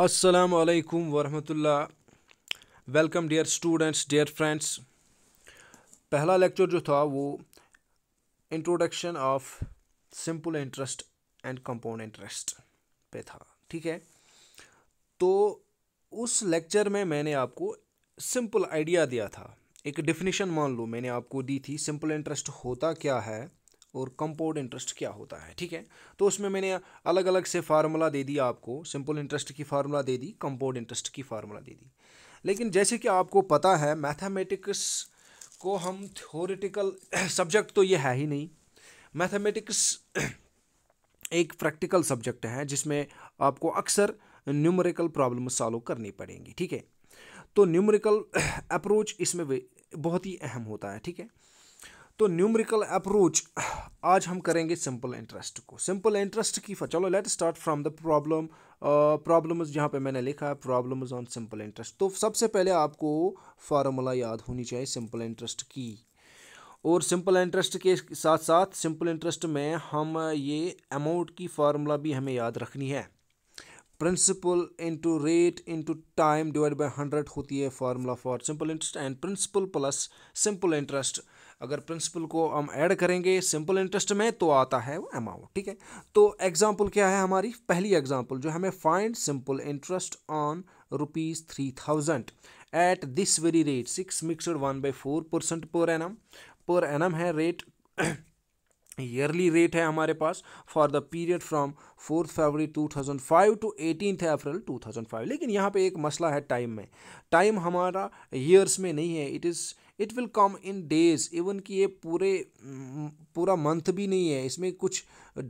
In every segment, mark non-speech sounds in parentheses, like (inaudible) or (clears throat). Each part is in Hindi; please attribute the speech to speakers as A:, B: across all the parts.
A: असलकम वालेकुम welcome dear students dear friends पहला लेक्चर जो था वो introduction of simple interest and compound interest पे था ठीक है तो उस लेक्चर में मैंने आपको सिंपल आइडिया दिया था एक डिफिनीशन मान लो मैंने आपको दी थी सिंपल इंटरेस्ट होता क्या है और कंपाउंड इंटरेस्ट क्या होता है ठीक है तो उसमें मैंने अलग अलग से फार्मूला दे दी आपको सिंपल इंटरेस्ट की फार्मूला दे दी कंपाउंड इंटरेस्ट की फार्मूला दे दी लेकिन जैसे कि आपको पता है मैथमेटिक्स को हम थ्योरेटिकल सब्जेक्ट (coughs) तो ये है ही नहीं मैथमेटिक्स (coughs) एक प्रैक्टिकल सब्जेक्ट है जिसमें आपको अक्सर न्यूमरिकल प्रॉब्लम सॉल्व करनी पड़ेंगी ठीक है तो न्यूमरिकल अप्रोच (coughs) इसमें बहुत ही अहम होता है ठीक है तो न्यूमरिकल अप्रोच आज हम करेंगे सिंपल इंटरेस्ट को सिंपल इंटरेस्ट की चलो let start from the problem problems जहाँ पे मैंने लिखा है प्रॉब्लम्स ऑन सिंपल इंटरेस्ट तो सबसे पहले आपको फार्मूला याद होनी चाहिए सिंपल इंटरेस्ट की और सिंपल इंटरेस्ट के साथ साथ सिंपल इंटरेस्ट में हम ये अमाउंट की फार्मूला भी हमें याद रखनी है principal into rate into time divide by hundred होती है formula for simple interest and principal plus simple interest अगर प्रिंसिपल को हम ऐड करेंगे सिंपल इंटरेस्ट में तो आता है वो अमाउंट ठीक है तो एग्जाम्पल क्या है हमारी पहली एग्जाम्पल जो हमें find simple interest on rupees three thousand at this very rate six mixed one by four percent per एम पर एन है रेट ईयरली रेट है हमारे पास for the period from fourth February 2005 to eighteenth April 2005 लेकिन यहाँ पे एक मसला है टाइम में टाइम हमारा ईयर्स में नहीं है it is it will come in days even कि ये पूरे पूरा मंथ भी नहीं है इसमें कुछ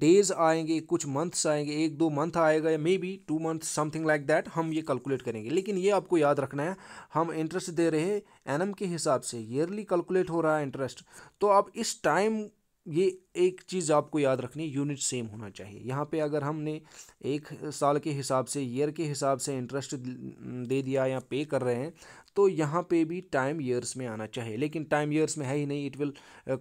A: डेज आएंगे कुछ मंथ्स आएंगे एक दो मंथ आएगा या maybe two month something like that हम ये कैलकुलेट करेंगे लेकिन ये आपको याद रखना है हम इंटरेस्ट दे रहे हैं एनम के हिसाब से ईयरली कैलकुलेट हो रहा है इंटरेस्ट तो आप इस टाइम ये एक चीज़ आपको याद रखनी यूनिट सेम होना चाहिए यहाँ पे अगर हमने एक साल के हिसाब से ईयर के हिसाब से इंटरेस्ट दे दिया या पे कर रहे हैं तो यहाँ पे भी टाइम ईयर्स में आना चाहिए लेकिन टाइम ईयर्स में है ही नहीं it will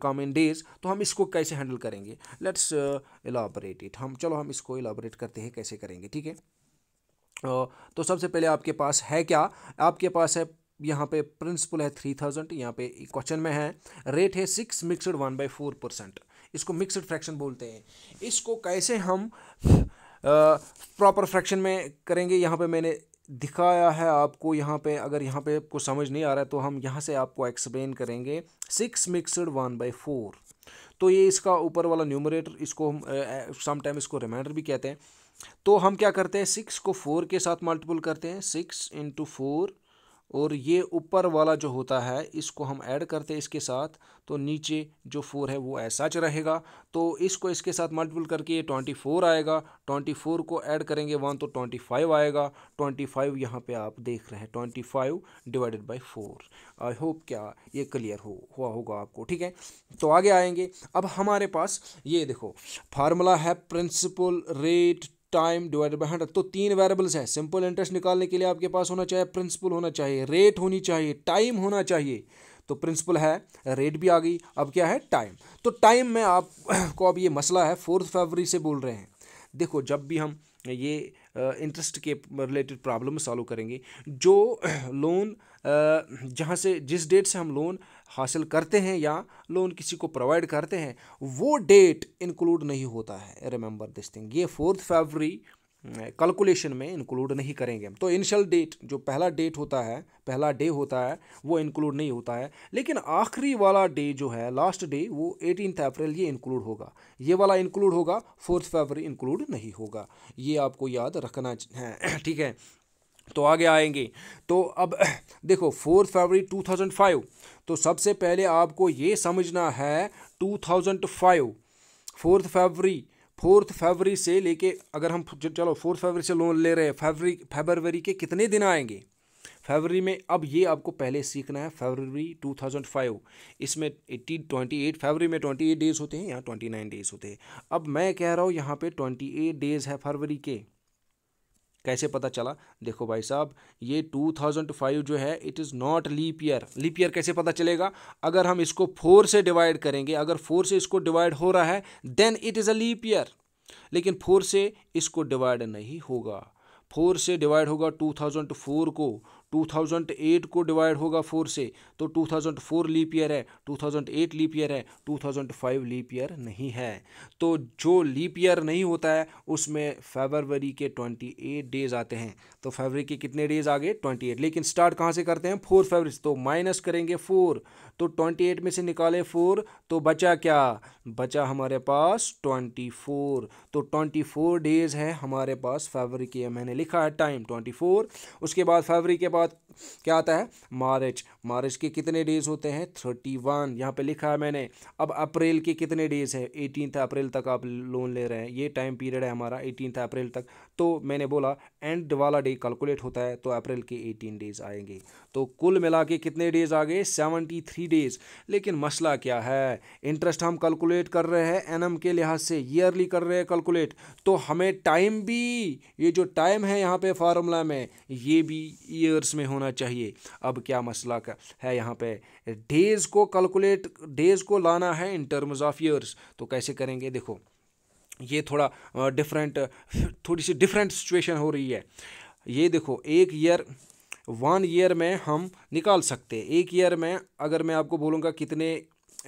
A: come in days तो हम इसको कैसे हैंडल करेंगे लेट्स एलाबरेट इट हम चलो हम इसको एलाबरेट करते हैं कैसे करेंगे ठीक है तो सबसे पहले आपके पास है क्या आपके पास है यहाँ पे प्रिंसिपल है थ्री थाउजेंड यहाँ पे क्वेश्चन में है रेट है six mixed one by four percent इसको मिक्सड फ्रैक्शन बोलते हैं इसको कैसे हम प्रॉपर फ्रैक्शन में करेंगे यहाँ पे मैंने दिखाया है आपको यहाँ पे अगर यहाँ पे आपको समझ नहीं आ रहा है तो हम यहाँ से आपको एक्सप्लेन करेंगे six mixed one by four तो ये इसका ऊपर वाला न्यूमरेटर इसको हम समटाइम इसको रिमाइंडर भी कहते हैं तो हम क्या करते हैं सिक्स को फोर के साथ मल्टीपल करते हैं सिक्स इंटू फोर और ये ऊपर वाला जो होता है इसको हम ऐड करते हैं इसके साथ तो नीचे जो फोर है वो ऐसा च रहेगा तो इसको इसके साथ मल्टीपल करके ये ट्वेंटी फोर आएगा ट्वेंटी फोर को ऐड करेंगे वन तो ट्वेंटी फाइव आएगा ट्वेंटी फाइव यहाँ पर आप देख रहे हैं twenty five divided by four I hope क्या ये क्लियर हो हुआ होगा आपको ठीक है तो आगे आएंगे अब हमारे पास ये देखो फार्मूला है principal rate time divided by hundred तो तीन वेरेबल्स हैं सिंपल इंटरेस्ट निकालने के लिए आपके पास होना चाहिए प्रिंसिपल होना चाहिए रेट होनी चाहिए टाइम होना चाहिए तो प्रिंसिपल है रेट भी आ गई अब क्या है टाइम तो टाइम में आप (coughs) को अब ये मसला है फोर्थ फरवरी से बोल रहे हैं देखो जब भी हम ये इंटरेस्ट के रिलेटेड प्रॉब्लम सॉल्व करेंगे जो लोन (coughs) जहाँ से जिस डेट से हम लोन हासिल करते हैं या लोन किसी को प्रोवाइड करते हैं वो डेट इंक्लूड नहीं होता है रिमेंबर दिस थिंग ये फोर्थ फेबरी कैलकुलेशन में इंक्लूड नहीं करेंगे तो इनिशियल डेट जो पहला डेट होता है पहला डे होता है वो इंक्लूड नहीं होता है लेकिन आखिरी वाला डे जो है लास्ट डे वो एटीन अप्रैल ये इंक्लूड होगा ये वाला इंक्लूड होगा फोर्थ फेबर इंक्लूड नहीं होगा ये आपको याद रखना है (clears throat) ठीक है तो आगे आएंगे तो अब (clears throat) देखो फोर्थ फरवरी 2005 तो सबसे पहले आपको ये समझना है 2005 फोर्थ फरवरी फोर्थ फरवरी से लेके अगर हम चलो फोर्थ फरवरी से लोन ले रहे हैं फरवरी फरवरी के कितने दिन आएंगे फरवरी में अब ये आपको पहले सीखना है फरवरी 2005 इसमें एट्टी ट्वेंटी एट फरवरी में ट्वेंटी एट डेज़ होते हैं या ट्वेंटी नाइन डेज़ होते हैं अब मैं कह रहा हूँ यहाँ पे ट्वेंटी एट डेज़ है फरवरी के कैसे पता चला देखो भाई साहब ये 2005 जो है it is not leap year leap year कैसे पता चलेगा अगर हम इसको फोर से डिवाइड करेंगे अगर फोर से इसको डिवाइड हो रहा है then it is a leap year लेकिन फोर से इसको डिवाइड नहीं होगा फोर से डिवाइड होगा टू थाउजेंड फोर को 2008 को डिवाइड होगा फोर से तो 2004 लीप ईयर है 2008 लीप ईयर है 2005 लीप ईयर नहीं है तो जो लीप ईयर नहीं होता है उसमें फेबरवरी के 28 डेज आते हैं तो फेबरी के कितने डेज आ गए 28 लेकिन स्टार्ट कहाँ से करते हैं फोर फेबर तो माइनस करेंगे फोर तो 28 में से निकाले फोर तो बचा क्या बचा हमारे पास 24 तो 24 डेज है हमारे पास फेबरी के मैंने लिखा है टाइम 24 उसके बाद फेबरी के पास बाद क्या आता है मार्च मार्च के कितने डेज होते हैं थर्टी वन यहाँ पर लिखा है मैंने अब अप्रैल के कितने डेज हैं एटीनथ अप्रैल तक आप लोन ले रहे हैं ये टाइम पीरियड है हमारा एटीनथ अप्रैल तक तो मैंने बोला एंड वाला डे कैलकुलेट होता है तो अप्रैल के एटीन डेज आएंगे तो कुल मिला के कितने डेज आ गए सेवेंटी थ्री डेज लेकिन मसला क्या है इंटरेस्ट हम कैलकुलेट कर रहे हैं एनएम के लिहाज से ईयरली कर रहे हैं कैलकुलेट तो हमें टाइम भी ये जो टाइम है यहाँ पे फार्मूला में ये भी ईयर्स में होना होना चाहिए अब क्या मसला का है यहाँ पे डेज़ को कैलकुलेट डेज़ को लाना है इन टर्म्स ऑफ ईयर्स तो कैसे करेंगे देखो ये थोड़ा डिफरेंट थोड़ी सी डिफरेंट सिचुएशन हो रही है ये देखो एक ईयर वन ईयर में हम निकाल सकते हैं एक ईयर में अगर मैं आपको बोलूँगा कितने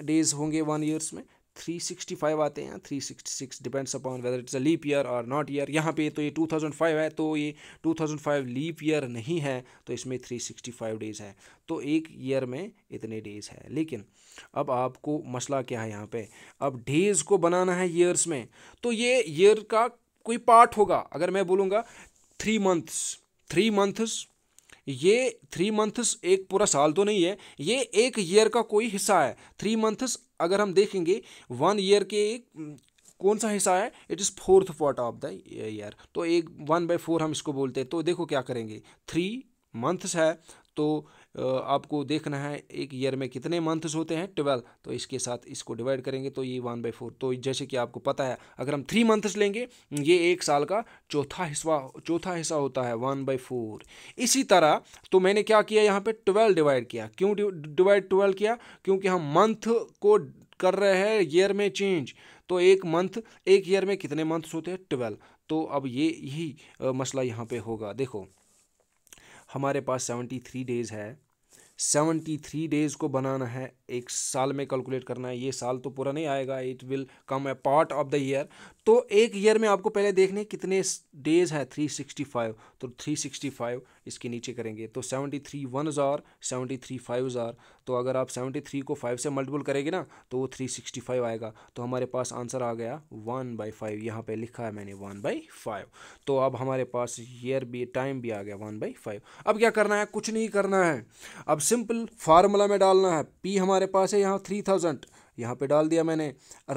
A: डेज़ होंगे वन ईयर्स में 365 आते हैं 366 depends upon whether it's a leap year और नॉट ईयर यहाँ पे तो ये 2005 है तो ये 2005 लीप ईयर नहीं है तो इसमें 365 डेज़ है तो एक ईयर में इतने डेज़ है लेकिन अब आपको मसला क्या है यहाँ पे अब डेज़ को बनाना है ईयर्स में तो ये ईयर का कोई पार्ट होगा अगर मैं बोलूँगा थ्री मंथ्स थ्री मंथ्स ये थ्री मंथ्स एक पूरा साल तो नहीं है ये एक ईयर का कोई हिस्सा है थ्री मंथ्स अगर हम देखेंगे वन ईयर के कौन सा हिस्सा है it is fourth part of the year तो एक वन बाई फोर हम इसको बोलते हैं तो देखो क्या करेंगे थ्री मंथ्स है तो आपको देखना है एक ईयर में कितने मंथ्स होते हैं ट्वेल्व तो इसके साथ इसको डिवाइड करेंगे तो ये वन बाई फोर तो जैसे कि आपको पता है अगर हम थ्री मंथ्स लेंगे ये एक साल का चौथा हिस्सा चौथा हिस्सा होता है वन बाई फोर इसी तरह तो मैंने क्या किया यहाँ पे ट्वेल्व डिवाइड किया क्यों डिवाइड ट्वेल्व किया क्योंकि हम मंथ को कर रहे हैं ईयर में चेंज तो एक मंथ एक ईयर में कितने मंथ्स होते हैं ट्वेल्व तो अब ये यही मसला यहाँ पर होगा देखो हमारे पास सेवेंटी थ्री डेज़ है सेवेंटी थ्री डेज़ को बनाना है एक साल में कैलकुलेट करना है ये साल तो पूरा नहीं आएगा it will come a part of the year तो एक ईयर में आपको पहले देखने कितने डेज है 365 तो 365 इसके नीचे करेंगे तो 73 थ्री वन हज़ार सेवेंटी थ्री फाइव हज़ार तो अगर आप 73 को 5 से मल्टीपल करेंगे ना तो वो 365 आएगा तो हमारे पास आंसर आ गया वन बाई फाइव यहाँ पर लिखा है मैंने वन बाई फाइव तो अब हमारे पास ईयर भी टाइम भी आ गया वन बाई फाइव अब क्या करना है कुछ नहीं करना है अब सिंपल फार्मूला में डालना है पी हमारे हमारे पास है यहाँ थ्री थाउजेंड यहाँ पर डाल दिया मैंने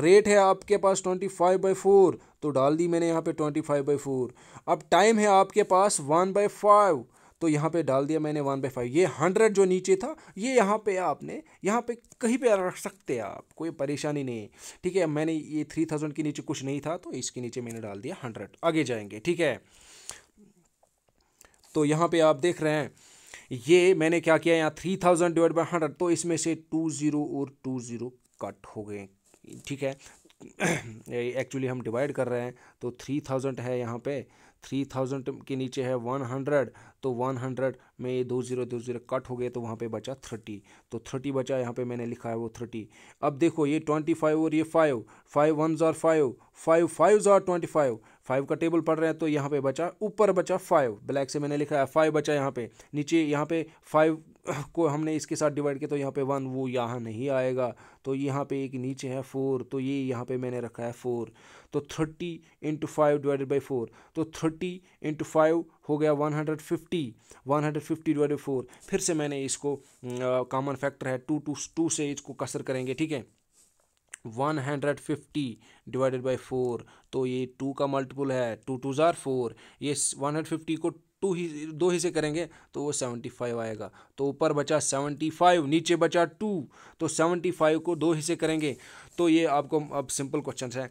A: रेट है आपके पास ट्वेंटी फाइव बाई फोर तो डाल दी मैंने यहाँ पे ट्वेंटी फाइव बाई फोर अब टाइम है आपके पास वन बाई फाइव तो यहाँ पे डाल दिया मैंने वन बाई फाइव ये हंड्रेड जो नीचे था ये यहाँ पे आपने यहाँ पे कहीं पे रख सकते हैं आप कोई परेशानी नहीं ठीक है मैंने ये थ्री थाउजेंड के नीचे कुछ नहीं था तो इसके नीचे मैंने डाल दिया हंड्रेड आगे जाएंगे ठीक है तो यहाँ पे आप देख रहे हैं ये मैंने क्या किया यहाँ three thousand divide by hundred तो इसमें से टू ज़ीरो और टू ज़ीरो कट हो गए ठीक है एक्चुअली (clears throat) हम डिवाइड कर रहे हैं तो थ्री थाउजेंड है यहाँ पे थ्री थाउजेंड के नीचे है वन हंड्रेड तो वन हंड्रेड में ये दो ज़ीरो दो ज़ीरो कट हो गए तो वहाँ पे बचा थर्टी तो थर्टी बचा यहाँ पे मैंने लिखा है वो थर्टी अब देखो ये ट्वेंटी फाइव और ये फाइव फाइव वन ज़ार फाइव फाइव फाइव ज़ार ट्वेंटी फाइव फाइव का टेबल पढ़ रहे हैं तो यहाँ पे बचा ऊपर बचा फाइव ब्लैक से मैंने लिखा है फाइव बचा यहाँ पे नीचे यहाँ पे फाइव (coughs) को हमने इसके साथ डिवाइड किया तो यहाँ पे वन वो यहाँ नहीं आएगा तो यहाँ पे एक नीचे है फोर तो ये यहाँ पे मैंने रखा है फोर तो thirty into five divided by four तो थर्टी इंटू फाइव हो गया one hundred fifty one hundred fifty divided four फिर से मैंने इसको कॉमन फैक्टर है टू टू टू से इसको कसर करेंगे ठीक है one hundred fifty divided by four तो ये टू का मल्टीपल है टू टू ज़ार फोर ये वन हंड्रेड फिफ्टी को टू ही दो हिस्से करेंगे तो वो सेवेंटी फाइव आएगा तो ऊपर बचा सेवेंटी फाइव नीचे बचा टू तो सेवेंटी फाइव को दो हिस्से करेंगे तो ये आपको अब सिंपल क्वेश्चन है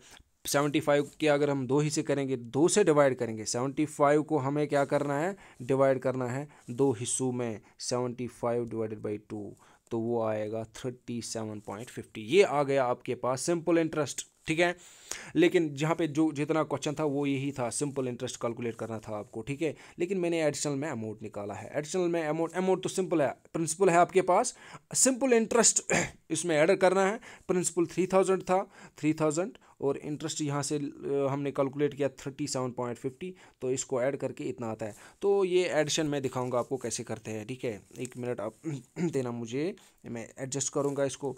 A: सेवेंटी फाइव के अगर हम दो हिस्से करेंगे दो से डिवाइड करेंगे सेवेंटी फाइव को हमें क्या करना है डिवाइड करना है दो हिस्सों में seventy five divided by two तो वो आएगा थर्टी सेवन पॉइंट फिफ्टी ये आ गया आपके पास सिंपल इंटरेस्ट ठीक है लेकिन जहाँ पे जो जितना क्वेश्चन था वो यही था सिंपल इंटरेस्ट कैलकुलेट करना था आपको ठीक है लेकिन मैंने एडिशनल में अमाउंट निकाला है एडिशनल में अमाउंट अमाउंट तो सिंपल है प्रिंसिपल है आपके पास सिंपल इंटरेस्ट (coughs) इसमें ऐड करना है प्रिंसिपल थ्री थाउजेंड था थ्री थाउजेंड और इंटरेस्ट यहाँ से हमने कैलकुलेट किया थर्टी सेवन पॉइंट फिफ्टी तो इसको ऐड करके इतना आता है तो ये एडिशन मैं दिखाऊंगा आपको कैसे करते हैं ठीक है एक मिनट आप (clears throat) देना मुझे मैं एडजस्ट करूँगा इसको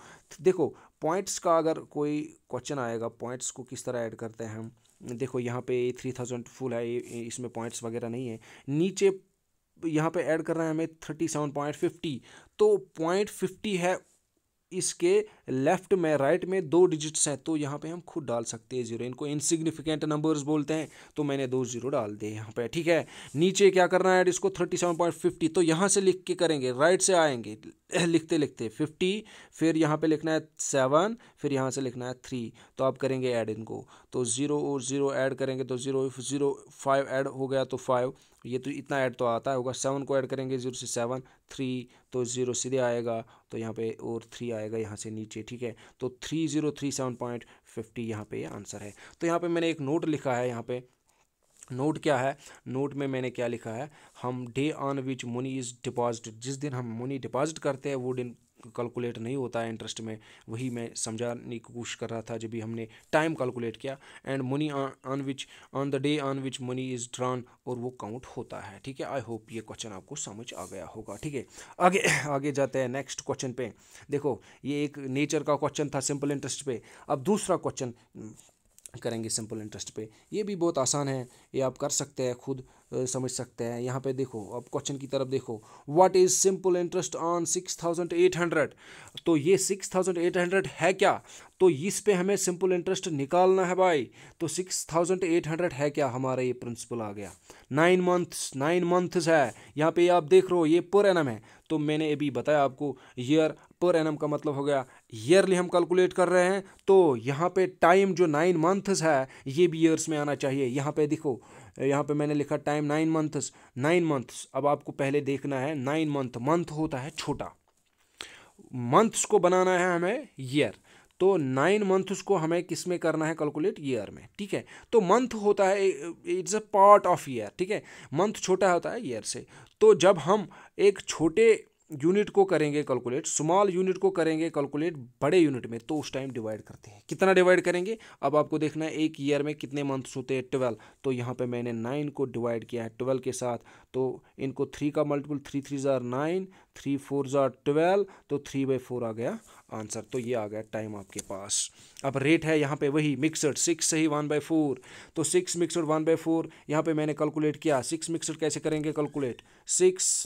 A: देखो पॉइंट्स का अगर कोई क्वेश्चन आएगा पॉइंट्स को किस तरह ऐड करते हैं हम देखो यहाँ पे थ्री थाउजेंड फुल है इसमें पॉइंट्स वगैरह नहीं है नीचे यहाँ पे ऐड कर रहे हैं हमें थर्टी सेवन पॉइंट फिफ्टी तो पॉइंट फिफ्टी है इसके लेफ्ट में राइट में दो डिजिट्स हैं तो यहाँ पे हम खुद डाल सकते हैं जीरो इनको इनसिग्निफिकेंट नंबर्स बोलते हैं तो मैंने दो जीरो डाल दिए यहाँ पे ठीक है नीचे क्या करना है इसको थर्टी सेवन पॉइंट फिफ्टी तो यहाँ से लिख के करेंगे राइट से आएंगे लिखते लिखते फिफ्टी फिर यहाँ पे लिखना है सेवन फिर यहाँ से लिखना है थ्री तो आप करेंगे ऐड इनको तो ज़ीरो और ज़ीरो ऐड करेंगे तो ज़ीरो ज़ीरो फाइव ऐड हो गया तो फाइव ये तो इतना ऐड तो आता होगा सेवन को ऐड करेंगे जीरो से सेवन थ्री तो ज़ीरो सीधे आएगा तो यहाँ पे और थ्री आएगा यहाँ से नीचे ठीक है तो three zero three seven point fifty यहाँ पे आंसर है तो यहाँ पे मैंने एक नोट लिखा है यहाँ पे नोट क्या है नोट में मैंने क्या लिखा है हम day on which money is deposit जिस दिन हम मनी डिपॉजिट करते हैं वो दिन कैलकुलेट नहीं होता है इंटरेस्ट में वही मैं समझाने की कोशिश कर रहा था जब भी हमने टाइम कैलकुलेट किया and money on which on the day on which money is drawn और वो काउंट होता है ठीक है आई होप ये क्वेश्चन आपको समझ आ गया होगा ठीक है आगे आगे जाते हैं नेक्स्ट क्वेश्चन पे देखो ये एक नेचर का क्वेश्चन था सिंपल इंटरेस्ट पे अब दूसरा क्वेश्चन करेंगे सिंपल इंटरेस्ट पे ये भी बहुत आसान है ये आप कर सकते हैं खुद समझ सकते हैं यहाँ पे देखो अब क्वेश्चन की तरफ देखो what is simple interest on six thousand eight hundred तो ये सिक्स थाउजेंड एट हंड्रेड है क्या तो इस पे हमें सिंपल इंटरेस्ट निकालना है भाई तो सिक्स थाउजेंड एट हंड्रेड है क्या हमारा ये प्रिंसिपल आ गया नाइन मंथ्स नाइन मंथ्स है यहाँ पे आप देख रहे हो ये पर एन है तो मैंने अभी बताया आपको ईयर पर एन का मतलब हो गया ईयरली हम कैलकुलेट कर रहे हैं तो यहाँ पे टाइम जो नाइन मंथ्स है ये भी ईयर्स में आना चाहिए यहाँ पे देखो यहाँ पे मैंने लिखा time nine months nine months अब आपको पहले देखना है नाइन मंथ मंथ होता है छोटा मंथ्स को बनाना है हमें ईयर तो नाइन मंथ्स को हमें किस में करना है कैलकुलेट ईयर में ठीक है तो मंथ होता है it's a part of year ठीक है मंथ छोटा होता है ईयर से तो जब हम एक छोटे यूनिट को करेंगे कैलकुलेट स्मॉल यूनिट को करेंगे कैलकुलेट बड़े यूनिट में तो उस टाइम डिवाइड करते हैं कितना डिवाइड करेंगे अब आपको देखना है एक ईयर में कितने मंथ्स होते हैं ट्वेल्व तो यहाँ पे मैंने नाइन को डिवाइड किया है ट्वेल्व के साथ तो इनको थ्री का मल्टीपल थ्री थ्री ज़ार नाइन थ्री फोर ज़ार ट्वेल्व तो थ्री बाई फोर आ गया आंसर तो ये आ गया टाइम आपके पास अब रेट है यहाँ पे वही मिक्सड सिक्स से ही वन बाई फोर तो six mixed one by four यहाँ पर मैंने कैलकुलेट किया सिक्स मिक्सड कैसे करेंगे calculate six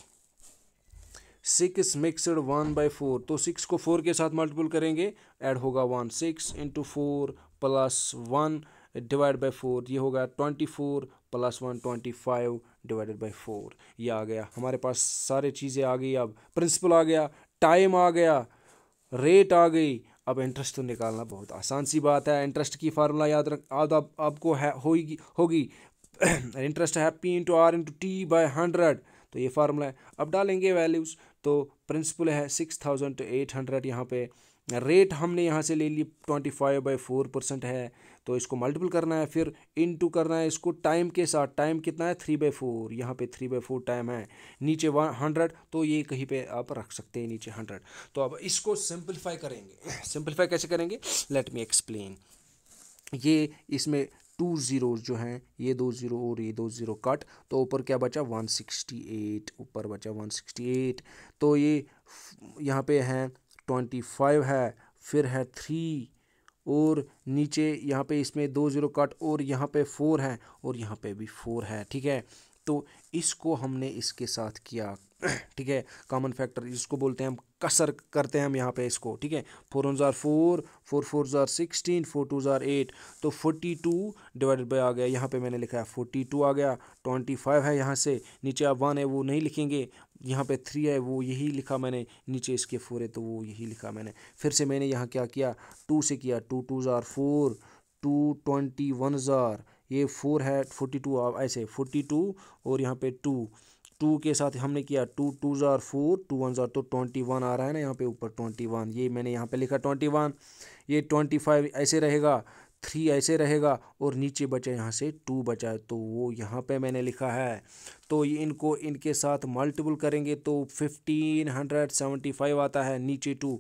A: six mixed one by four तो सिक्स को फोर के साथ मल्टीपल करेंगे ऐड होगा one six into four plus one divide by four ये होगा twenty four plus one twenty five divided by four ये आ गया हमारे पास सारे चीज़ें आ गई अब प्रिंसिपल आ गया टाइम आ गया रेट आ गई अब इंटरेस्ट तो निकालना बहुत आसान सी बात है इंटरेस्ट की फार्मूला याद रख याद आप, आपको है होगी होगी (coughs) इंटरेस्ट है P into R into T by hundred तो ये फार्मूला है अब डालेंगे वैल्यूज़ तो प्रिंसिपल है six thousand two eight hundred यहाँ पे रेट हमने यहाँ से ले ली twenty five by four percent है तो इसको मल्टीपल करना है फिर इन टू करना है इसको टाइम के साथ टाइम कितना है थ्री बाई फोर यहाँ पे थ्री बाई फोर टाइम है नीचे वन हंड्रेड तो ये कहीं पे आप रख सकते हैं नीचे हंड्रेड तो अब इसको सिंप्लीफाई करेंगे सिंप्लीफाई (coughs) कैसे करेंगे लेट मी एक्सप्लेन ये इसमें टू ज़ीरो जो हैं ये दो ज़ीरो और ये दो ज़ीरो कट तो ऊपर क्या बचा वन सिक्सटी एट ऊपर बचा वन सिक्सटी एट तो ये यहाँ पे है ट्वेंटी फाइव है फिर है थ्री और नीचे यहाँ पे इसमें दो ज़ीरो कट और यहाँ पे फोर है और यहाँ पे भी फोर है ठीक है तो इसको हमने इसके साथ किया (coughs) ठीक है कॉमन फैक्टर इसको बोलते हैं हम कसर करते हैं हम यहाँ पे इसको ठीक है फोर वन ज़ार फोर फोर फोर ज़ार सिक्सटीन फोर टू ज़ार एट तो फोर्टी टू डिवाइडेड बाई आ गया यहाँ पे मैंने लिखा है फोर्टी टू आ गया ट्वेंटी फाइव है यहाँ से नीचे आप वन है वो नहीं लिखेंगे यहाँ पे थ्री है वो यही लिखा मैंने नीचे इसके फोर है तो वो यही लिखा मैंने फिर से मैंने यहाँ क्या किया टू से किया टू टू ज़ार फोर टू ट्वेंटी वन ज़ार ये फोर है फोर्टी टू ऐसे फोर्टी टू और यहाँ पे टू टू के साथ हमने किया टू टू ज़ार फोर टू वन ज़ार तो ट्वेंटी वन आ रहा है ना यहाँ पे ऊपर ट्वेंटी वन ये मैंने यहाँ पे लिखा ट्वेंटी वन ये ट्वेंटी फाइव ऐसे रहेगा थ्री ऐसे रहेगा और नीचे बचा यहाँ से टू बचा तो वो यहाँ पे मैंने लिखा है तो ये इनको इनके साथ मल्टीपल करेंगे तो फिफ्टीन हंड्रेड सेवेंटी फाइव आता है नीचे टू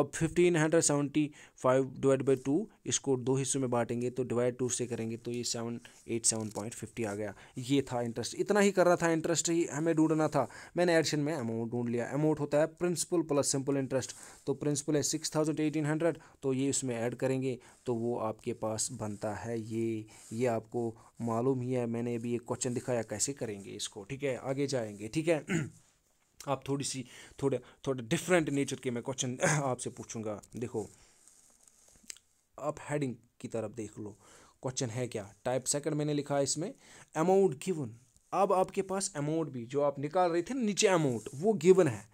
A: अब fifteen hundred seventy five divide by two इसको दो हिस्सों में बांटेंगे तो डिवाइड टू से करेंगे तो ये seven eight seven point fifty आ गया ये था इंटरेस्ट इतना ही कर रहा था इंटरेस्ट ही हमें ढूंढना था मैंने एडिशन में अमाउंट ढूंढ लिया अमाउंट होता है प्रिंसिपल प्लस सिंपल इंटरेस्ट तो प्रिंसिपल है सिक्स थाउजेंड एटीन हंड्रेड तो ये इसमें ऐड करेंगे तो वो आपके पास बनता है ये ये आपको मालूम ही है मैंने अभी एक क्वेश्चन दिखाया कैसे करेंगे इसको ठीक है आगे जाएंगे ठीक है (clears throat) आप थोड़ी सी थोड़े थोड़े डिफरेंट नेचर के मैं क्वेश्चन (clears throat) आपसे पूछूंगा देखो आप हेडिंग की तरफ देख लो क्वेश्चन है क्या टाइप सेकंड मैंने लिखा है इसमें अमाउंट गिवन अब आपके पास अमाउंट भी जो आप निकाल रहे थे नीचे अमाउंट वो गिवन है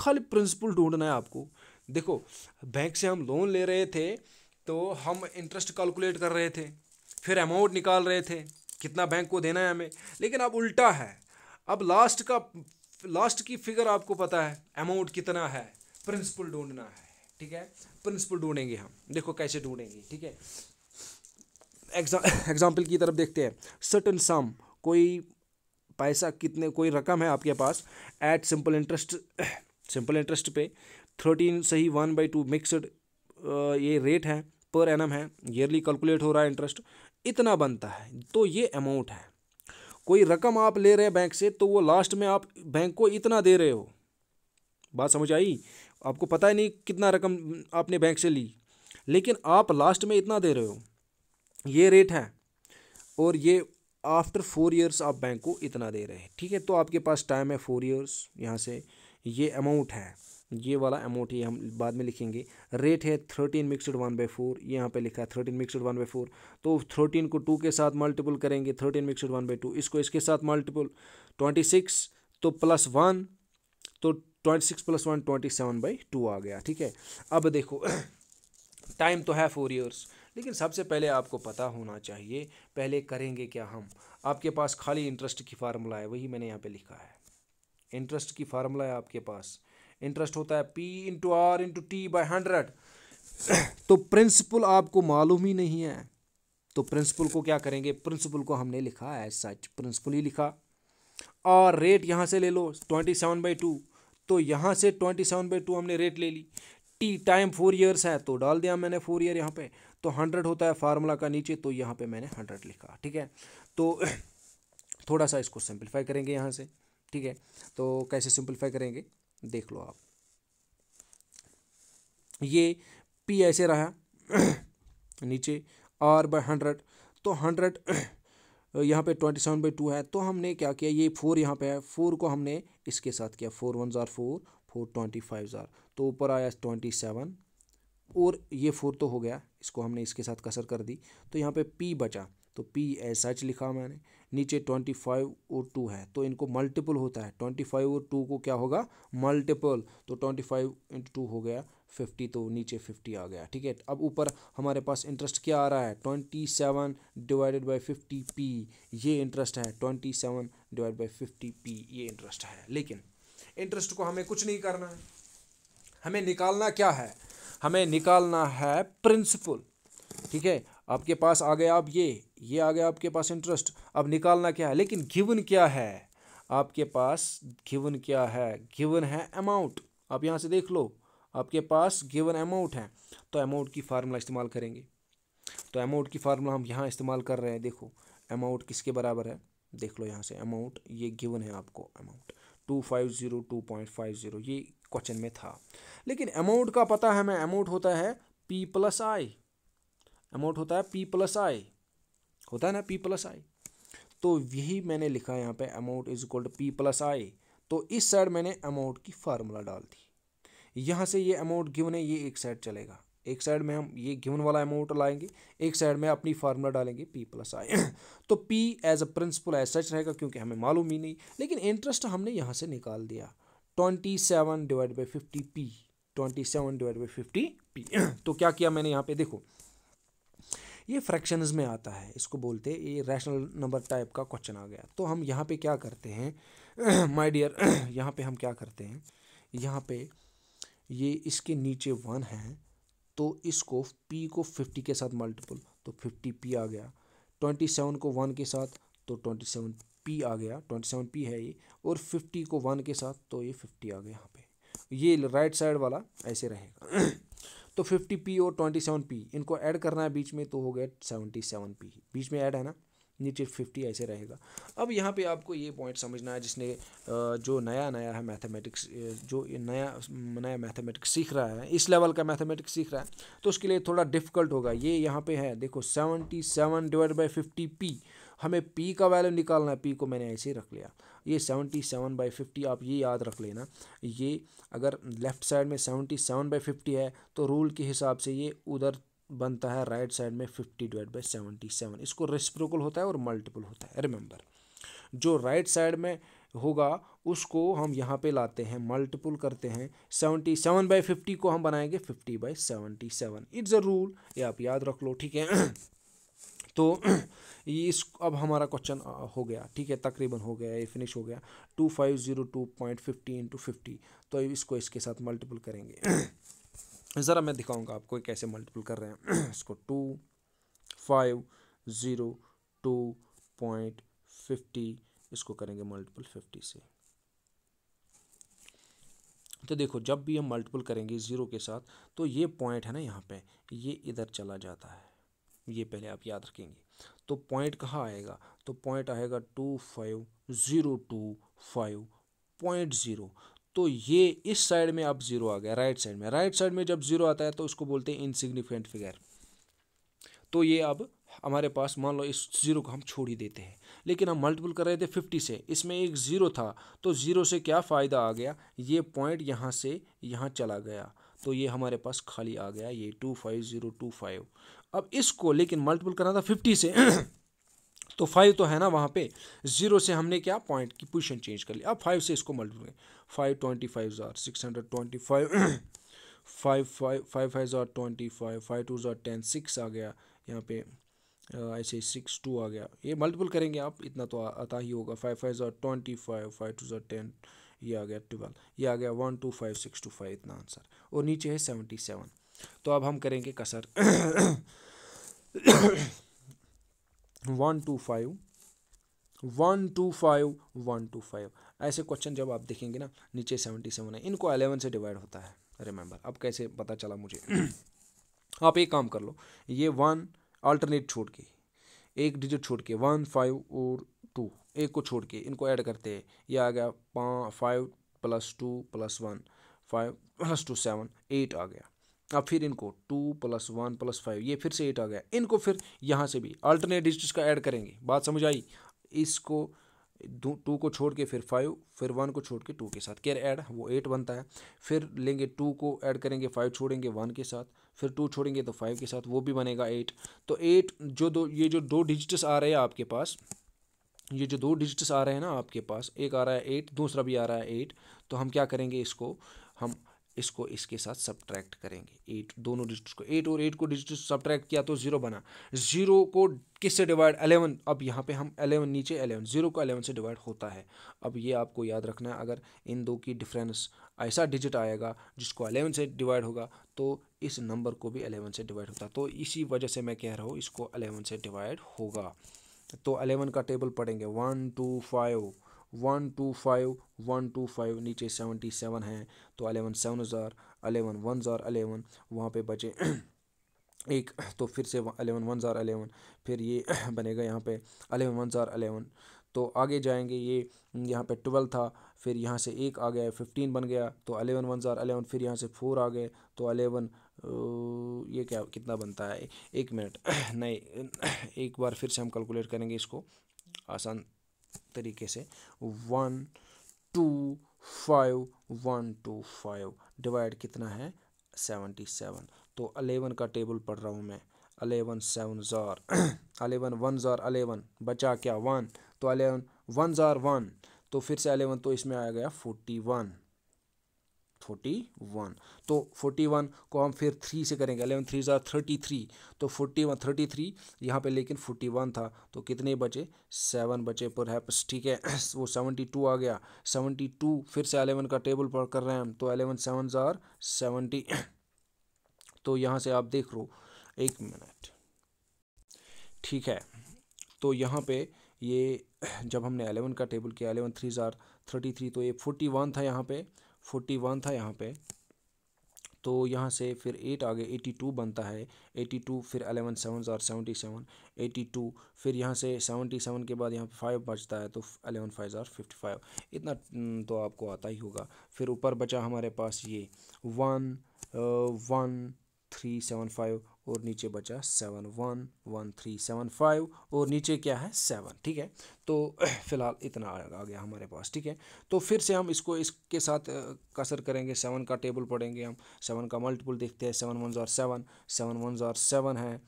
A: खाली प्रिंसिपल ढूंढना है आपको देखो बैंक से हम लोन ले रहे थे तो हम इंटरेस्ट कैलकुलेट कर रहे थे फिर अमाउंट निकाल रहे थे कितना बैंक को देना है हमें लेकिन अब उल्टा है अब लास्ट का लास्ट की फिगर आपको पता है अमाउंट कितना है प्रिंसिपल ढूंढना है ठीक है प्रिंसिपल ढूंढेंगे हम देखो कैसे ढूंढेंगे ठीक है एग्जाम्पल की तरफ देखते हैं सर्टन सम कोई पैसा कितने कोई रकम है आपके पास at simple interest simple interest पे थर्टीन सही वन बाई टू मिक्सड ये रेट है पर एनम है ईयरली कैलकुलेट हो रहा है इंटरेस्ट इतना बनता है तो ये अमाउंट है कोई रकम आप ले रहे हैं बैंक से तो वो लास्ट में आप बैंक को इतना दे रहे हो बात समझ आई आपको पता ही नहीं कितना रकम आपने बैंक से ली लेकिन आप लास्ट में इतना दे रहे हो ये रेट है और ये आफ्टर फोर ईयर्स आप बैंक को इतना दे रहे हैं ठीक है तो आपके पास टाइम है फोर ईयर्स यहाँ से ये अमाउंट है ये वाला अमाउंट ये हम बाद में लिखेंगे रेट है thirteen mixed one by four ये यहाँ पे लिखा है thirteen mixed one by four तो थर्टीन को टू के साथ मल्टीपल करेंगे thirteen mixed one by two इसको इसके साथ मल्टीपल ट्वेंटी सिक्स तो प्लस वन तो twenty six plus one twenty seven by two आ गया ठीक है अब देखो टाइम (clears throat) तो है फोर ईयर्स लेकिन सबसे पहले आपको पता होना चाहिए पहले करेंगे क्या हम आपके पास खाली इंटरेस्ट की फार्मूला है वही मैंने यहाँ पर लिखा है इंटरेस्ट की फार्मूला है आपके पास इंटरेस्ट होता है P into R into T by hundred तो प्रिंसिपल आपको मालूम ही नहीं है तो प्रिंसिपल को क्या करेंगे प्रिंसिपल को हमने लिखा एज सच प्रिंसिपल ही लिखा और रेट यहाँ से ले लो ट्वेंटी सेवन बाई टू तो यहाँ से ट्वेंटी सेवन बाई टू हमने रेट ले ली टी टाइम फोर ईयर्स है तो डाल दिया मैंने फोर ईयर यहाँ पे तो हंड्रेड होता है फार्मूला का नीचे तो यहाँ पे मैंने हंड्रेड लिखा ठीक है तो (clears throat) थोड़ा सा इसको सिंप्लीफाई करेंगे यहाँ से ठीक है तो कैसे सिंप्लीफाई करेंगे देख लो आप ये पी ऐसे रहा (clears throat) नीचे आर बाय हंड्रेड तो हंड्रेड (clears throat) यहाँ पे ट्वेंटी सेवन बाई टू है तो हमने क्या किया ये फोर यहाँ पे है फोर को हमने इसके साथ किया फोर वन ज़ार फोर फोर ट्वेंटी फाइव ज़ार तो ऊपर आया ट्वेंटी सेवन और ये फोर तो हो गया इसको हमने इसके साथ कसर कर दी तो यहाँ पे पी बचा तो पी एस एच लिखा मैंने नीचे ट्वेंटी फाइव और टू है तो इनको मल्टीपल होता है ट्वेंटी फाइव और टू को क्या होगा मल्टीपल तो ट्वेंटी फाइव इंटू टू हो गया फिफ्टी तो नीचे फिफ्टी आ गया ठीक है अब ऊपर हमारे पास इंटरेस्ट क्या आ रहा है twenty seven divided by fifty P ये इंटरेस्ट है twenty seven divide by fifty P ये इंटरेस्ट है लेकिन इंटरेस्ट को हमें कुछ नहीं करना है हमें निकालना क्या है हमें निकालना है प्रिंसिपल ठीक है आपके पास आ गया आप ये ये आ गया आपके पास इंटरेस्ट अब निकालना क्या है लेकिन गिवन क्या है आपके पास गिवन क्या है गिवन है अमाउंट आप यहाँ से देख लो आपके पास गिवन अमाउंट है तो अमाउंट की फार्मूला इस्तेमाल करेंगे तो अमाउंट की फार्मूला हम यहाँ इस्तेमाल कर रहे हैं देखो अमाउंट किसके बराबर है देख लो यहाँ से अमाउंट ये गिवन है आपको amount two five zero two point five zero ये क्वेश्चन में था लेकिन अमाउंट का पता हमें अमाउंट होता है पी प्लस आई अमाउंट होता है पी प्लस आई होता है ना पी प्लस आई तो यही मैंने लिखा यहाँ पे amount is equal to P plus I तो इस साइड मैंने अमाउंट की फार्मूला डाल दी यहाँ से ये अमाउंट गिवन है ये एक साइड चलेगा एक साइड में हम ये गिवन वाला अमाउंट लाएंगे एक साइड में अपनी फार्मूला डालेंगे पी प्लस आई तो P as a principal as such रहेगा क्योंकि हमें मालूम ही नहीं लेकिन इंटरेस्ट हमने यहाँ से निकाल दिया twenty seven divide by fifty P twenty seven divide by fifty P तो क्या किया मैंने यहाँ पे देखो ये फ्रैक्शंस में आता है इसको बोलते ये रैशनल नंबर टाइप का क्वेश्चन आ गया तो हम यहाँ पे क्या करते हैं माय (clears throat) डियर (clears throat) यहाँ पे हम क्या करते हैं यहाँ पे ये इसके नीचे वन है तो इसको पी को फिफ्टी के साथ मल्टीपल तो फिफ्टी पी आ गया ट्वेंटी सेवन को वन के साथ तो ट्वेंटी सेवन पी आ गया ट्वेंटी सेवन पी है ये और फिफ्टी को वन के साथ तो ये फिफ्टी आ गया यहाँ पे ये राइट साइड वाला ऐसे रहेगा (clears throat) तो फिफ्टी पी और ट्वेंटी सेवन पी इनको ऐड करना है बीच में तो हो गया सेवेंटी सेवन पी बीच में ऐड है ना नीचे फिफ्टी ऐसे रहेगा अब यहाँ पे आपको ये पॉइंट समझना है जिसने जो नया नया है मैथमेटिक्स जो नया नया मैथमेटिक्स सीख रहा है इस लेवल का मैथमेटिक्स सीख रहा है तो उसके लिए थोड़ा डिफिकल्ट होगा ये यहाँ पे है देखो seventy seven divide by fifty P हमें पी का वैल्यू निकालना है पी को मैंने ऐसे ही रख लिया ये सेवेंटी सेवन बाई फिफ्टी आप ये याद रख लेना ये अगर लेफ़्ट साइड में सेवेंटी सेवन बाई फिफ्टी है तो रूल के हिसाब से ये उधर बनता है राइट साइड में fifty divide by seventy seven इसको रेस्प्रोकल होता है और मल्टीपल होता है रिमेंबर जो राइट साइड में होगा उसको हम यहाँ पे लाते हैं मल्टीपल करते हैं सेवेंटी सेवन बाई फिफ्टी को हम बनाएंगे fifty by seventy seven it's a rule ये आप याद रख लो ठीक है (clears throat) तो (clears throat) ये इस अब हमारा क्वेश्चन हो गया ठीक है तकरीबन हो गया ये फिनिश हो गया two five zero two point fifty into fifty तो इसको इसके साथ मल्टीपल करेंगे (clears throat) ज़रा मैं दिखाऊंगा आपको कैसे मल्टीपल कर रहे हैं (clears throat) इसको two five zero two point fifty इसको करेंगे मल्टीपल फिफ्टी से तो देखो जब भी हम मल्टीपल करेंगे ज़ीरो के साथ तो ये पॉइंट है ना यहाँ पे ये इधर चला जाता है ये पहले आप याद रखेंगे तो पॉइंट कहाँ आएगा तो पॉइंट आएगा two five zero two five point zero तो ये इस साइड में आप ज़ीरो आ गया राइट साइड में राइट साइड में जब ज़ीरो आता है तो उसको बोलते हैं इनसिग्निफिकेंट फिगर तो ये अब हमारे पास मान लो इस ज़ीरो को हम छोड़ ही देते हैं लेकिन हम मल्टीपल कर रहे थे फिफ्टी से इसमें एक ज़ीरो था तो ज़ीरो से क्या फ़ायदा आ गया ये पॉइंट यहाँ से यहाँ चला गया तो ये हमारे पास खाली आ गया ये two five zero two five अब इसको लेकिन मल्टीपल करना था फिफ्टी से (clears throat) तो फाइव तो है ना वहाँ पे जीरो से हमने क्या पॉइंट की पोजीशन चेंज कर ली अब फाइव से इसको मल्टीपल फाइव ट्वेंटी फाइव हज़ार six hundred twenty five five five five five twenty five five two ज़ार टेन सिक्स आ गया यहाँ पे ऐसे सिक्स टू आ गया ये मल्टीपल करेंगे आप इतना तो आता ही होगा फाइव फाइव हज़ार ट्वेंटी फाइव फाइव टू ज़ार टेन ये आ गया ट्वेल्व ये आ गया one two five six two five इतना आंसर और नीचे है सेवेंटी सेवन तो अब हम करेंगे कसर one two five one two five one two five ऐसे क्वेश्चन जब आप देखेंगे ना नीचे सेवेंटी सेवन है इनको अलेवन से डिवाइड होता है रिमेंबर अब कैसे पता चला मुझे आप एक काम कर लो ये वन अल्टरनेट छोड़ के एक डिजिट छोड़ के वन फाइव और टू एक को छोड़ के इनको ऐड करते हैं ये आ गया पाँच five plus two plus one five plus two seven eight आ गया अब फिर इनको two plus one plus five ये फिर से एट आ गया इनको फिर यहाँ से भी अल्टरनेट डिजिट्स का ऐड करेंगे बात समझ आई इसको टू को छोड़ के फिर फाइव फिर वन को छोड़ के टू के साथ केयर ऐड वो एट बनता है फिर लेंगे टू को ऐड करेंगे फाइव छोड़ेंगे वन के साथ फिर टू छोड़ेंगे तो फाइव के साथ वो भी बनेगा एट तो एट जो दो ये जो दो डिजिट्स आ रहे हैं आपके पास ये जो दो डिजिट्स आ रहे हैं ना आपके पास एक आ रहा है एट दूसरा भी आ रहा है एट तो हम क्या करेंगे इसको हम इसको इसके साथ सब्ट्रैक्ट करेंगे एट दोनों डिजिट्स को एट और एट को डिजिट सब्ट्रैक्ट किया तो जीरो बना जीरो को किससे डिवाइड अलेवन अब यहाँ पे हम अलेवन नीचे अलेवन जीरो को अलेवन से डिवाइड होता है अब ये आपको याद रखना है अगर इन दो की डिफरेंस ऐसा डिजिट आएगा जिसको अलेवन से डिवाइड होगा तो इस नंबर को भी अलेवन से डिवाइड होता तो इसी वजह से मैं कह रहा हूँ इसको अलेवन से डिवाइड होगा तो अलेवन का टेबल पढ़ेंगे one two five one two five one two five नीचे सेवेंटी सेवन है तो अलेवन सेवन ज़ार अलेवन वन ज़ार अलेवन वहाँ पे बचे (clears throat) एक तो फिर से अलेवन वन ज़ार अलेवन फिर ये (clears throat) बनेगा यहाँ पे अलेवन वन ज़ार अलेवन तो आगे जाएंगे ये यहाँ पे ट्वेल्व था फिर यहाँ से एक आ गया फिफ्टीन बन गया तो अलेवन वन ज़ार अलेवन फिर यहाँ से फोर आ गए तो अलेवन ये क्या कितना बनता है एक मिनट (clears throat) नहीं एक बार फिर से हम कैलकुलेट करेंगे इसको आसान तरीके से one two five one two five divide कितना है सेवेंटी सेवन तो अलेवन का टेबल पढ़ रहा हूँ मैं अलेवन सेवन ज़ार अलेवन वन ज़ार अलेवन बचा क्या वन तो अलेवन वन ज़ार वन तो फिर से अलेवन तो इसमें आ गया फोर्टी वन फोर्टी वन तो फोर्टी वन को हम फिर थ्री से करेंगे अलेवन थ्री ज़ार थर्टी थ्री तो फोर्टी वन थर्टी थ्री यहाँ पर लेकिन फोर्टी वन था तो कितने बचे सेवन बचे पर हैप्स ठीक है (clears throat) वो सेवनटी टू आ गया सेवनटी टू फिर से अलेवन का टेबल पर कर रहे हैं हम तो अलेवन सेवन ज़ार सेवनटी तो यहाँ से आप देख लो एक मिनट ठीक है तो यहाँ पे ये (clears throat) जब हमने अलेवन का टेबल किया अलेवन थ्री ज़ार थर्टी थ्री तो ये फोर्टी वन था यहाँ पे फोर्टी वन था यहाँ पे तो यहाँ से फिर एट आगे एटी टू बनता है एटी टू फिर अलेवन सेवन और सेवेंटी सेवन एटी टू फिर यहाँ से सेवेंटी सेवन के बाद यहाँ पे फाइव बचता है तो अलेवन फाइव और फिफ्टी फाइव इतना हम्म, तो आपको आता ही होगा फिर ऊपर बचा हमारे पास ये one one uh, three seven five और नीचे बचा seven one one three seven five और नीचे क्या है सेवन ठीक है तो (clears throat) फिलहाल इतना आ गया हमारे पास ठीक है तो फिर से हम इसको इसके साथ कसर करेंगे सेवन का टेबल पढ़ेंगे हम सेवन का मल्टीपल देखते हैं सेवन वन ज़ार सेवन सेवन वन ज़ार सेवन है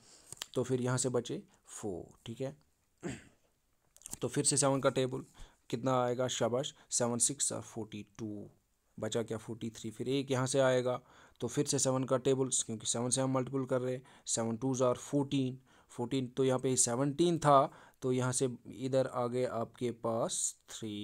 A: तो फिर यहाँ से बचे फोर ठीक है (clears throat) तो फिर से सेवन का टेबल कितना आएगा शाबाश सेवन सिक्स और फोर्टी टू बचा क्या फोर्टी थ्री फिर एक यहाँ से आएगा तो फिर से सेवन का टेबल क्योंकि सेवन से हम मल्टीपल कर रहे हैं सेवन टू ज़ार फोर्टीन फोर्टीन तो यहाँ पे सेवनटीन था तो यहाँ से इधर आ गए आपके पास थ्री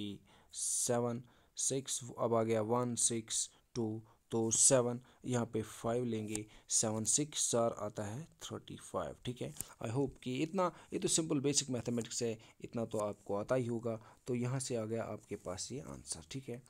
A: सेवन सिक्स अब आ गया वन सिक्स टू तो सेवन यहाँ पे फाइव लेंगे सेवन सिक्स चार आता है थर्टी फाइव ठीक है आई होप कि इतना ये तो सिंपल बेसिक मैथमेटिक्स है इतना तो आपको आता ही होगा तो यहाँ से आ गया आपके पास ये आंसर ठीक है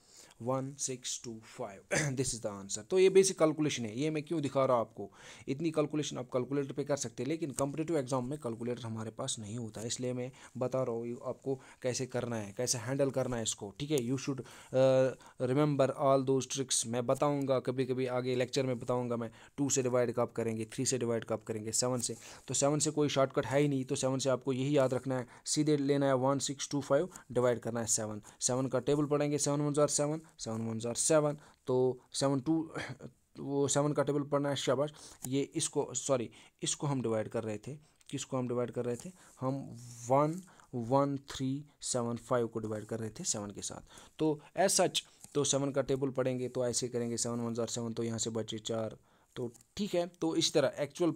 A: one six two five this is the answer तो ये बेसिक कैलकुलेशन है ये मैं क्यों दिखा रहा हूँ आपको इतनी कैलकुलेशन आप कैलकुलेटर पे कर सकते हैं लेकिन कंपटेटिव एग्जाम में कैलकुलेटर हमारे पास नहीं होता इसलिए मैं बता रहा हूँ आपको कैसे करना है कैसे हैंडल करना है इसको ठीक है you should remember all those tricks मैं बताऊँगा कभी कभी आगे लेक्चर में बताऊँगा मैं टू से डिवाइड कब करेंगे थ्री से डिवाइड कब करेंगे सेवन से तो सेवन से कोई शॉर्टकट है ही नहीं तो सेवन से आपको यही याद रखना है सीधे लेना है one six two five divide करना है सेवन सेवन का टेबल पढ़ेंगे सेवन वन जार सेवन सेवन वन ज़ार सेवन तो सेवन टू वो सेवन का टेबल पढ़ना है शाबाश ये इसको सॉरी इसको हम डिवाइड कर रहे थे किसको हम डिवाइड कर रहे थे हम one one three seven five को डिवाइड कर रहे थे सेवन के साथ तो एज सच तो सेवन का टेबल पढ़ेंगे तो ऐसे करेंगे सेवन वन ज़ार सेवन तो यहाँ से बचे चार तो ठीक है तो इस तरह एक्चुअल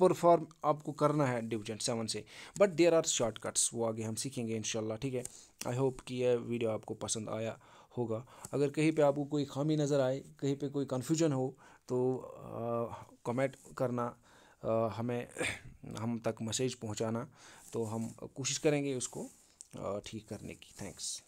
A: परफॉर्म आपको करना है डिविजन सेवन से बट देर आर शॉर्टकट्स वो आगे हम सीखेंगे इन ठीक है आई होप कि यह वीडियो आपको पसंद आया होगा अगर कहीं पे आपको कोई खामी नज़र आए कहीं पे कोई कन्फ्यूजन हो तो कमेंट करना आ, हमें हम तक मैसेज पहुंचाना तो हम कोशिश करेंगे उसको ठीक करने की थैंक्स